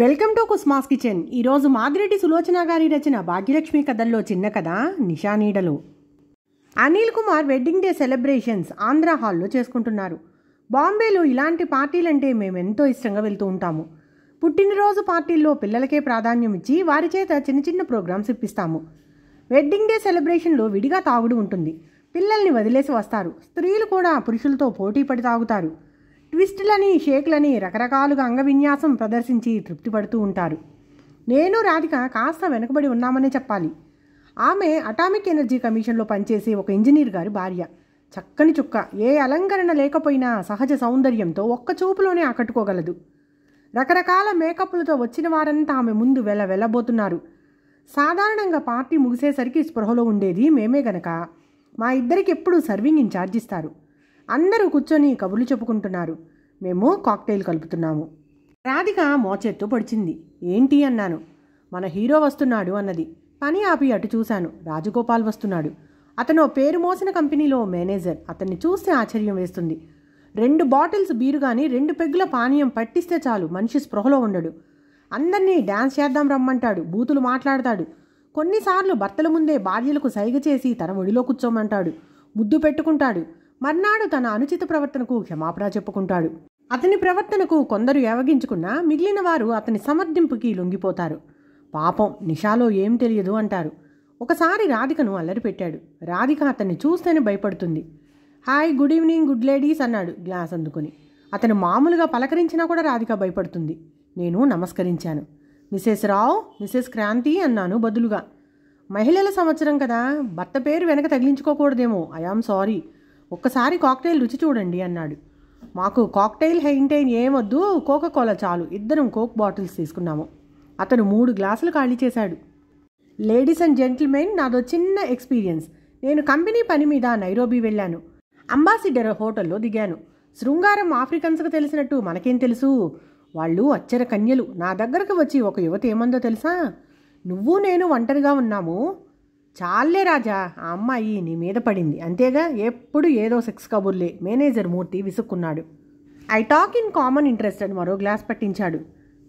Welcome to కుస్మాస్ kitchen ఈరోజు మాదిరెడ్డి సులోచన గారి రచన భాగ్యలక్ష్మి కథల్లో చిన్న కథ నిషానీడలు Anil Kumar wedding day celebrations Andhra హాల్లో చేసుకుంటున్నారు బాంబేలో ఇలాంటి పార్టీలంటే మేము ఎంతో ఇష్టంగా వెళ్తూ ఉంటాము పుట్టినరోజు పార్టీల్లో పిల్లలకే ప్రాధాన్యం ఇచ్చి వారి చేత చిన్న చిన్న ప్రోగ్రామ్స్ ఇప్పిస్తాము వెడ్డింగ్ డే సెలబ్రేషన్లో విడిగా తాగుడు ఉంటుంది పిల్లల్ని వదిలేసి వస్తారు స్త్రీలు కూడా పురుషులతో పోటీ పడి తాగుతారు ట్విస్టులని షేక్లని రకరకాలుగా అంగవిన్యాసం ప్రదర్శించి తృప్తిపడుతూ ఉంటారు నేను రాధిక కాస్త వెనుకబడి ఉన్నామనే చెప్పాలి ఆమె అటామిక్ ఎనర్జీ కమిషన్లో పనిచేసే ఒక ఇంజనీర్ గారి భార్య చక్కని చుక్క ఏ అలంకరణ లేకపోయినా సహజ సౌందర్యంతో ఒక్క చూపులోనే ఆకట్టుకోగలదు రకరకాల మేకప్లతో వచ్చిన వారంతా ఆమె ముందు వెల వెళ్ళబోతున్నారు సాధారణంగా పార్టీ ముగిసేసరికి స్పృహలో ఉండేది మేమే గనక మా ఇద్దరికి ఎప్పుడూ సర్వింగ్ ఇన్ఛార్జ్ ఇస్తారు అందరూ కూర్చొని కబుర్లు చెప్పుకుంటున్నారు మేము కాక్టైల్ కలుపుతున్నాము రాధిక మోచెత్తు పొడిచింది ఏంటి అన్నాను మన హీరో వస్తున్నాడు అన్నది పని ఆపి అటు చూశాను రాజగోపాల్ వస్తున్నాడు అతను పేరు మోసిన కంపెనీలో మేనేజర్ అతన్ని చూస్తే ఆశ్చర్యం వేస్తుంది రెండు బాటిల్స్ బీరు కానీ రెండు పెగ్గుల పానీయం పట్టిస్తే చాలు మనిషి స్పృహలో ఉండడు అందరినీ డ్యాన్స్ చేద్దాం రమ్మంటాడు బూతులు మాట్లాడతాడు కొన్నిసార్లు భర్తల ముందే భార్యలకు సైగ చేసి తన ఒడిలో కూర్చోమంటాడు ముద్దు పెట్టుకుంటాడు మర్నాడు తన అనుచిత ప్రవర్తనకు క్షమాపణ చెప్పుకుంటాడు అతని ప్రవర్తనకు కొందరు ఏవగించుకున్నా మిగిలిన వారు అతని సమర్థింపుకి లొంగిపోతారు పాపం నిషాలో ఏం తెలియదు అంటారు ఒకసారి రాధికను అల్లరిపెట్టాడు రాధిక అతన్ని చూస్తేనే భయపడుతుంది hi good evening good ladies అన్నాడు గ్లాస్ అందుకుని అతను మామూలుగా పలకరించినా కూడా రాధిక భయపడుతుంది నేను నమస్కరించాను మిసెస్ రావు మిసెస్ క్రాంతి అన్నాను బదులుగా మహిళల సంవత్సరం కదా భర్త పేరు వెనక తగిలించుకోకూడదేమో ఆమ్ సారీ ఒక్కసారి కాక్టైల్ రుచి చూడండి అన్నాడు మాకు కాక్టైల్ హెయింటైన్ ఏమొద్దు కోకోకోలా చాలు ఇద్దరం కోక్ బాటిల్స్ తీసుకున్నాము అతను మూడు గ్లాసులు ఖాళీ చేశాడు లేడీస్ అండ్ జెంటిల్మెన్ నాదో చిన్న ఎక్స్పీరియన్స్ నేను కంపెనీ పని మీద నైరోబి వెళ్ళాను అంబాసిడర్ హోటల్లో దిగాను శృంగారం ఆఫ్రికన్స్కు తెలిసినట్టు మనకేం తెలుసు వాళ్ళు అచ్చర కన్యలు నా దగ్గరకు వచ్చి ఒక యువత ఏమందో తెలుసా నువ్వు నేను ఒంటరిగా ఉన్నాము చాలే రాజా ఆ అమ్మాయి నీ మీద పడింది అంతేగా ఎప్పుడు ఏదో సెక్స్ కబుర్లే మేనేజర్ మూర్తి విసుక్కున్నాడు I talk in common interest అని మరో గ్లాస్ పట్టించాడు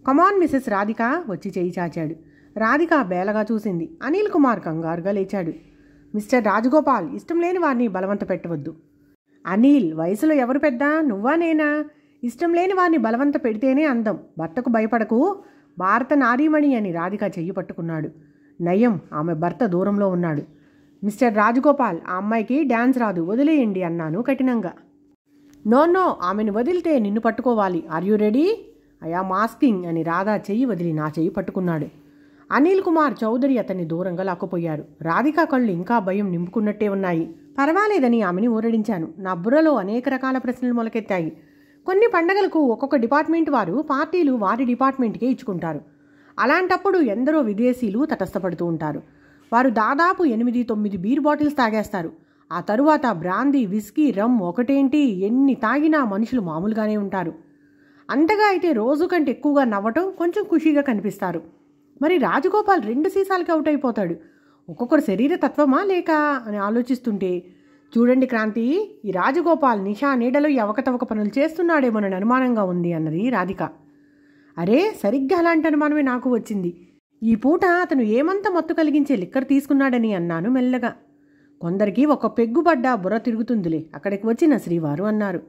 కమాన్ మిస్సెస్ రాధిక వచ్చి చేయి చాచాడు రాధిక బేలగా చూసింది అనిల్ కుమార్ కంగారుగా లేచాడు మిస్టర్ రాజగోపాల్ ఇష్టం లేని వారిని బలవంత పెట్టవద్దు అనిల్ వయసులో ఎవరు పెద్ద నువ్వా నేనా ఇష్టం లేని వారిని బలవంత పెడితేనే అందం భర్తకు భయపడకు భారత నారీమణి అని రాధిక చెయ్యి పట్టుకున్నాడు నయం ఆమె భర్త దూరంలో ఉన్నాడు మిస్టర్ రాజగోపాల్ ఆ అమ్మాయికి డ్యాన్స్ రాదు వదిలేయండి అన్నాను కఠినంగా నో నో ఆమెను వదిలితే నిన్ను పట్టుకోవాలి ఆర్ యూ రెడీ అయా మాస్కింగ్ అని రాధా చెయ్యి వదిలి నా చెయ్యి పట్టుకున్నాడు అనిల్ కుమార్ చౌదరి అతన్ని దూరంగా లాక్కుపోయారు రాధిక కళ్ళు ఇంకా భయం నింపుకున్నట్టే ఉన్నాయి పర్వాలేదని ఆమెని ఊరడించాను నా బుర్రలో అనేక రకాల ప్రశ్నలు మొలకెత్తాయి కొన్ని పండగలకు ఒక్కొక్క డిపార్ట్మెంట్ వారు పార్టీలు వారి డిపార్ట్మెంట్కే ఇచ్చుకుంటారు అలాంటప్పుడు ఎందరో విదేశీయులు తటస్థపడుతూ ఉంటారు వారు దాదాపు ఎనిమిది తొమ్మిది బీర్ బాటిల్స్ తాగేస్తారు ఆ తరువాత బ్రాందీ విస్కీ రమ్ ఒకటేంటి ఎన్ని తాగినా మనుషులు మామూలుగానే ఉంటారు అంతగా అయితే రోజు కంటే ఎక్కువగా నవ్వటం కొంచెం ఖుషీగా కనిపిస్తారు మరి రాజగోపాల్ రెండు సీసాలకి అవుట్ అయిపోతాడు ఒక్కొక్కరు శరీర తత్వమా లేక అని ఆలోచిస్తుంటే చూడండి క్రాంతి ఈ రాజగోపాల్ నిషా నీడలో ఎవకతవక అవకతవక పనులు చేస్తున్నాడేమోనని అనుమానంగా ఉంది అన్నది రాధిక అరే సరిగ్గా అలాంటి అనుమానమే నాకు వచ్చింది ఈ పూట అతను ఏమంత మత్తు కలిగించే లిక్కర్ తీసుకున్నాడని అన్నాను మెల్లగా కొందరికి ఒక పెగ్గుబడ్డ బుర్ర తిరుగుతుందిలే అక్కడికి వచ్చిన శ్రీవారు అన్నారు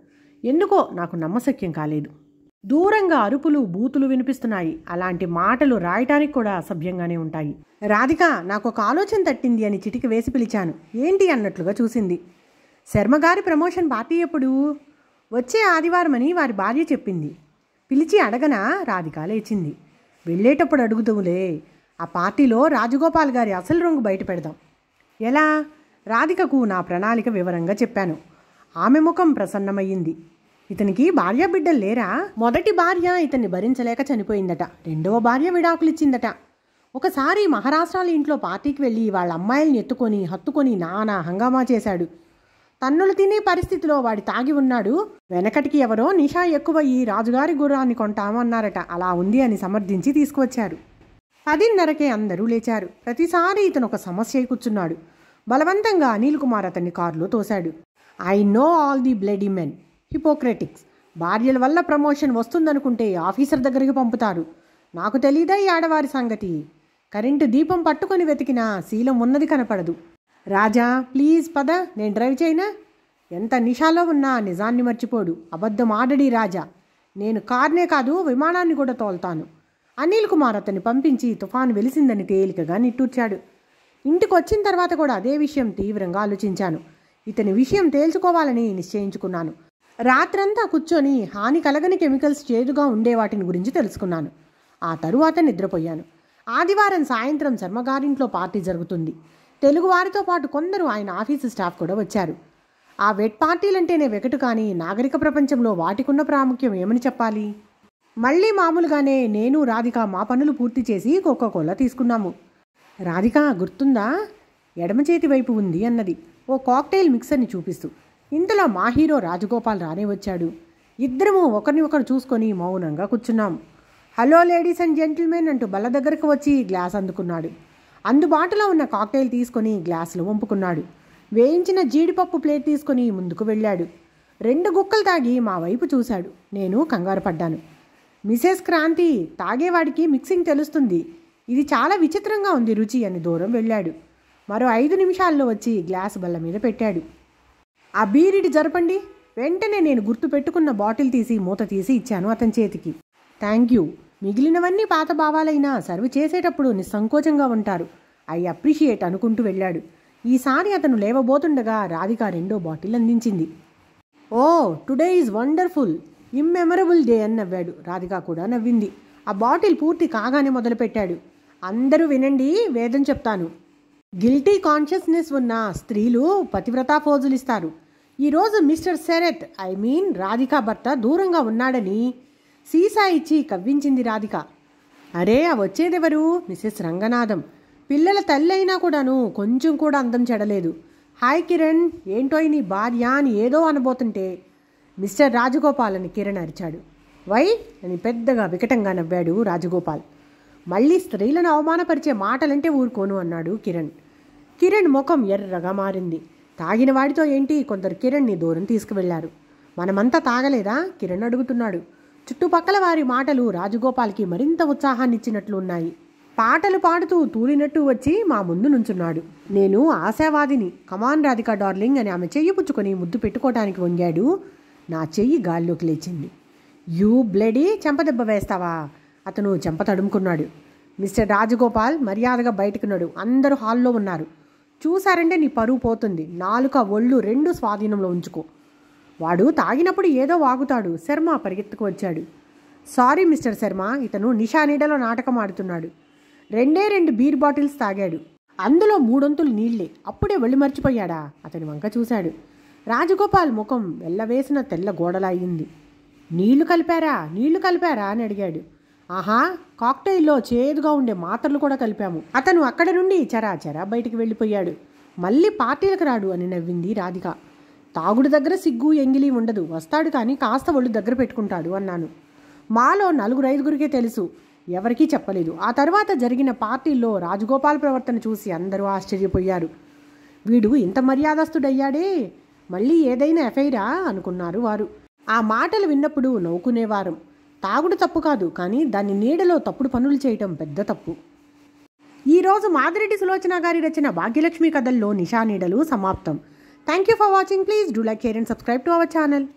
ఎందుకో నాకు నమ్మశక్యం కాలేదు దూరంగా అరుపులు బూతులు వినిపిస్తున్నాయి అలాంటి మాటలు రాయటానికి కూడా అసభ్యంగానే ఉంటాయి రాధిక నాకు ఒక ఆలోచన తట్టింది అని చిటికి వేసి పిలిచాను ఏంటి అన్నట్లుగా చూసింది శర్మగారి ప్రమోషన్ పార్టీ ఎప్పుడు వచ్చే ఆదివారం అని వారి భార్య చెప్పింది పిలిచి అడగన రాధిక లేచింది వెళ్ళేటప్పుడు అడుగుతావులే ఆ పార్టీలో రాజగోపాల్ గారి అసలు రంగు బయట పెడదాం ఎలా రాధికకు నా ప్రణాళిక వివరంగా చెప్పాను ఆమె ముఖం ప్రసన్నమయ్యింది ఇతనికి భార్య బిడ్డలు లేరా మొదటి భార్య ఇతన్ని భరించలేక చనిపోయిందట రెండవ భార్య విడాకులిచ్చిందట ఒకసారి మహారాష్ట్రాల ఇంట్లో పార్టీకి వెళ్ళి వాళ్ళ అమ్మాయిల్ని ఎత్తుకొని హత్తుకొని నానా హంగామా చేశాడు తన్నులు తినే పరిస్థితిలో వాడి తాగి ఉన్నాడు వెనకటికి ఎవరో నిషా ఎక్కువ ఈ రాజుగారి గుర్రాన్ని కొంటామన్నారట అలా ఉంది అని సమర్థించి తీసుకువచ్చారు పదిన్నరకే అందరూ లేచారు ప్రతిసారి ఇతను ఒక సమస్య కూర్చున్నాడు బలవంతంగా అనిల్ కుమార్ అతన్ని కారులో తోశాడు I know all the bloody men hypocritics భార్యల వల్ల ప్రమోషన్ వస్తుందనుకుంటే ఆఫీసర్ దగ్గరికి పంపుతారు నాకు తెలీదా ఈ ఆడవారి సంగతి కరెంటు దీపం పట్టుకొని వెతికినా శీలం ఉన్నది కనపడదు రాజా ప్లీజ్ పద నేను డ్రైవ్ చేయనా ఎంత నిషాలో ఉన్నా నిజాన్ని మర్చిపోడు అబద్ధం ఆడడి రాజా నేను కార్నే కాదు విమానాన్ని కూడా తోలుతాను అనిల్ కుమార్ అతన్ని పంపించి తుఫాను వెలిసిందని తేలికగా నిట్టూర్చాడు ఇంటికి వచ్చిన తర్వాత కూడా అదే విషయం తీవ్రంగా ఆలోచించాను ఇతని విషయం తేల్చుకోవాలని నిశ్చయించుకున్నాను రాత్రంతా కూర్చొని హాని కలగని కెమికల్స్ చేదుగా ఉండే వాటిని గురించి తెలుసుకున్నాను ఆ తరువాత నిద్రపోయాను ఆదివారం సాయంత్రం శర్మగారింట్లో పార్టీ జరుగుతుంది తెలుగువారితో పాటు కొందరు ఆయన ఆఫీసు స్టాఫ్ కూడా వచ్చారు ఆ వెట్ పార్టీలంటేనే వెకటు కానీ నాగరిక ప్రపంచంలో వాటికున్న ప్రాముఖ్యం ఏమని చెప్పాలి మళ్ళీ మామూలుగానే నేను రాధిక మా పనులు పూర్తి చేసి కోకోకోలా తీసుకున్నాము రాధిక గుర్తుందా ఎడమ చేతి వైపు ఉంది అన్నది ఓ కాక్టైల్ మిక్సర్ని చూపిస్తూ ఇంతలో మా హీరో రాజగోపాల్ రానే వచ్చాడు ఇద్దరము ఒకరిని ఒకరు చూసుకొని మౌనంగా కూర్చున్నాం హలో లేడీస్ అండ్ జెంటిల్మెన్ అంటూ బల్ల దగ్గరకు వచ్చి గ్లాస్ అందుకున్నాడు అందుబాటులో ఉన్న కాక్టైల్ తీసుకొని గ్లాసులు వంపుకున్నాడు వేయించిన జీడిపప్పు ప్లేట్ తీసుకొని ముందుకు వెళ్ళాడు రెండు గుక్కలు తాగి మా వైపు చూశాడు నేను కంగారు పడ్డాను మిసెస్ క్రాంతి తాగేవాడికి మిక్సింగ్ తెలుస్తుంది ఇది చాలా విచిత్రంగా ఉంది రుచి అని దూరం వెళ్ళాడు మరో ఐదు నిమిషాల్లో వచ్చి గ్లాసు బల్ల మీద పెట్టాడు ఆ బీరిడి జరపండి వెంటనే నేను గుర్తు పెట్టుకున్న బాటిల్ తీసి మూత తీసి ఇచ్చాను అతని చేతికి థ్యాంక్ యూ మిగిలినవన్నీ పాత భావాలైనా సర్వ్ చేసేటప్పుడు నిస్సంకోచంగా ఉంటారు ఐ అప్రిషియేట్ అనుకుంటూ వెళ్ళాడు ఈసారి అతను లేవబోతుండగా రాధిక రెండో బాటిల్ అందించింది oh today is wonderful immemorable day అని నవ్వాడు రాధిక కూడా నవ్వింది ఆ బాటిల్ పూర్తి కాగానే మొదలుపెట్టాడు అందరూ వినండి వేదం చెప్తాను గిల్టీ కాన్షియస్నెస్ ఉన్న స్త్రీలు పతివ్రతా ఫోజులిస్తారు ఈరోజు mister Sharath I mean Radhika భర్త దూరంగా ఉన్నాడని సీసా ఇచ్చి కవ్వించింది రాధిక అరే ఆ వచ్చేదెవరు మిసెస్ రంగనాథం పిల్లల తల్లి అయినా కూడాను కొంచెం కూడా అందం చెడలేదు హాయ్ కిరణ్ ఏంటో నీ భార్య అని ఏదో అనబోతుంటే మిస్టర్ రాజగోపాల్ అని కిరణ్ అరిచాడు వై అని పెద్దగా వికటంగా నవ్వాడు రాజగోపాల్ మళ్ళీ స్త్రీలను అవమానపరిచే మాటలంటే ఊరుకోను అన్నాడు కిరణ్ కిరణ్ ముఖం ఎర్రగా మారింది తాగిన వాడితో ఏంటి కొందరు కిరణ్ని దూరం తీసుకువెళ్లారు మనమంతా తాగలేదా కిరణ్ అడుగుతున్నాడు చుట్టుపక్కల వారి మాటలు రాజగోపాల్కి మరింత ఉత్సాహాన్నిచ్చినట్లు ఉన్నాయి పాటలు పాడుతూ తూలినట్టు వచ్చి మా ముందు నుంచున్నాడు నేను ఆశావాదిని కమాన్ రాధిక డార్లింగ్ అని ఆమె చెయ్యి పుచ్చుకొని ముద్దు పెట్టుకోవటానికి వంగాడు నా చెయ్యి గాల్లోకి లేచింది యూ బ్లడీ చెంపదెబ్బ వేస్తావా అతను చెంప తడుముకున్నాడు మిస్టర్ రాజగోపాల్ మర్యాదగా బయటకున్నాడు అందరూ హాల్లో ఉన్నారు చూసారంటే నీ పరువు పోతుంది నాలుక ఒళ్ళు రెండు స్వాధీనంలో ఉంచుకో వాడు తాగినప్పుడు ఏదో వాగుతాడు శర్మ పరిగెత్తుకు వచ్చాడు సారీ మిస్టర్ శర్మ ఇతను నిషా నీడలో నాటకం ఆడుతున్నాడు రెండే రెండు బీర్ బాటిల్స్ తాగాడు అందులో మూడొంతులు నీళ్లే అప్పుడే వెళ్ళి మర్చిపోయాడా అతని వంక చూశాడు రాజగోపాల్ ముఖం వెళ్ళవేసిన తెల్ల గోడలయ్యింది నీళ్లు కలిపారా నీళ్లు కలిపారా అని అడిగాడు ఆహా కాక్టైల్లో చేదుగా ఉండే మాత్రలు కూడా కలిపాము అతను అక్కడి నుండి చరా చరా బయటికి వెళ్ళిపోయాడు మళ్ళీ పార్టీలకు రాడు అని నవ్వింది రాధిక తాగుడు దగ్గర సిగ్గు ఎంగిలి ఉండదు వస్తాడు కానీ కాస్త ఒళ్ళు దగ్గర పెట్టుకుంటాడు అన్నాను మాలో నలుగురు ఐదుగురికే తెలుసు ఎవరికీ చెప్పలేదు ఆ తర్వాత జరిగిన పార్టీల్లో రాజగోపాల్ ప్రవర్తన చూసి అందరూ ఆశ్చర్యపోయారు వీడు ఇంత మర్యాదస్తుడయ్యాడే మళ్ళీ ఏదైనా ఎఫైరా అనుకున్నారు వారు ఆ మాటలు విన్నప్పుడు నవ్వుకునేవారు తాగుడు తప్పు కాదు కానీ దాని నీడలో తప్పుడు పనులు చేయటం పెద్ద తప్పు ఈరోజు మాదిరెడ్డి సులోచన గారి రచన భాగ్యలక్ష్మి కథల్లో నిషా నీడలు సమాప్తం Thank you for watching. Please do like, share and subscribe to our channel.